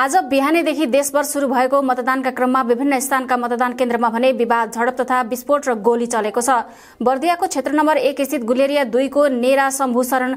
आज बिहानैदेखि देशभर शुरू भएको मतदानका क्रममा विभिन्न स्थानका मतदान केन्द्रमा भने विवाद झडप तथा विस्फोट र गोली चलेको छ बर्दियाको क्षेत्र नम्बर एक स्थित गुलेरिया दुईको नेरा शम्भूशरण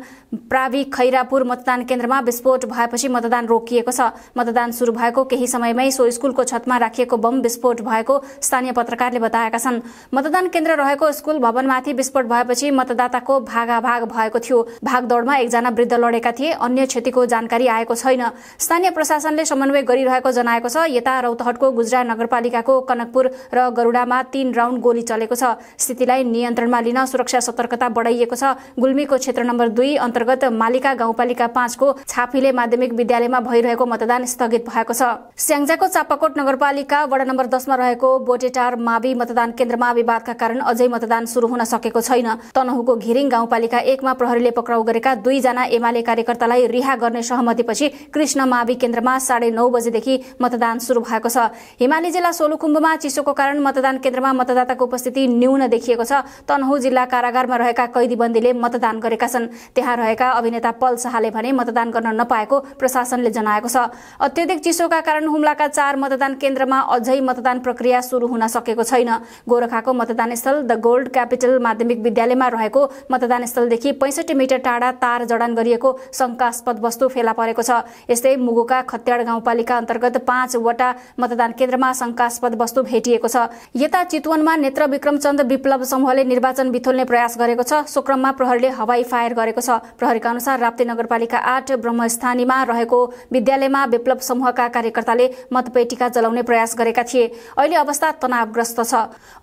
प्रावि खैरापुर मतदान केन्द्रमा विस्फोट भएपछि मतदान रोकिएको छ मतदान शुरू भएको केही समयमै सो स्कूलको छतमा राखिएको बम विस्फोट भएको स्थानीय पत्रकारले बताएका छन् मतदान केन्द्र रहेको स्कूल भवनमाथि विस्फोट भएपछि मतदाताको भागाभाग भएको थियो भागदौड़मा एकजना वृद्ध लडेका थिए अन्य क्षतिको जानकारी आएको छैन स्थानीय प्रशासनले समन्वय गरिरहेको जनाएको छ यता रौतहटको गुजरा नगरपालिकाको कनकपुर र गरुडामा तीन राउन्ड गोली चलेको छ स्थितिलाई नियन्त्रणमा लिन सुरक्षा सतर्कता बढाइएको छ गुल्मीको क्षेत्र नम्बर दुई अन्तर्गत मालिका गाउँपालिका पाँचको छाफिले माध्यमिक विद्यालयमा भइरहेको मतदान स्थगित भएको छ स्याङ्जाको चापाकोट नगरपालिका वडा नम्बर दसमा रहेको बोटेटार मावि मतदान केन्द्रमा विवादका कारण अझै मतदान शुरू हुन सकेको छैन तनहुको घिरिङ गाउँपालिका एकमा प्रहरीले पक्राउ गरेका दुईजना एमाले कार्यकर्तालाई रिहा गर्ने सहमतिपछि कृष्ण मावि केन्द्रमा साढे नौ बजेदेखि मतदान सुरु भएको छ हिमाली जिल्ला सोलुखुम्बुमा चिसोको कारण मतदान केन्द्रमा मतदाताको उपस्थिति न्यून देखिएको छ तनहु जिल्ला कारागारमा रहेका कैदीबन्दीले मतदान गरेका छन् त्यहाँ रहेका अभिनेता पल शाहले भने मतदान गर्न नपाएको प्रशासनले जनाएको छ अत्यधिक चिसोका कारण हुम्लाका चार मतदान केन्द्रमा अझै मतदान प्रक्रिया सुरु हुन सकेको छैन गोरखाको मतदान स्थल द गोल्ड क्यापिटल माध्यमिक विद्यालयमा रहेको मतदान स्थलदेखि पैसठी मिटर टाढा तार जडान गरिएको शङ्कास्पद वस्तु फेला परेको छ यस्तै मुगुका खत्याड गाउँपालिका अन्तर्गत पाँचवटा मतदान केन्द्रमा शङ्कास्पद वस्तु भेटिएको छ यता चितवनमा नेत्र विक्रमचन्द विप्लव समूहले निर्वाचन बिथोल्ने प्रयास गरेको छ सोक्रममा प्रहरीले हवाई फायर गरेको छ प्रहरीका अनुसार राप्ती नगरपालिका आठ ब्रह्मस्थानीमा रहेको विद्यालयमा विप्लव समूहका कार्यकर्ताले मतपेटिका जलाउने प्रयास गरेका थिए अहिले अवस्था तनावग्रस्त छ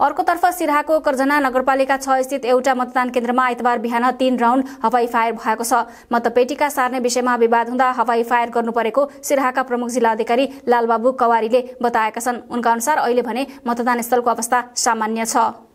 अर्कोतर्फ सिराहाको कर्जना नगरपालिका छ स्थित एउटा मतदान केन्द्रमा आइतबार बिहान तीन राउन्ड हवाई फायर भएको छ मतपेटिका सार्ने विषयमा विवाद हुँदा हवाई फायर गर्नु परेको सिराहाका प्रमुख जिल्लाधिकारी लालबाबु कवारीले बताएका छन् उनका अनुसार अहिले भने मतदान स्थलको अवस्था सामान्य छ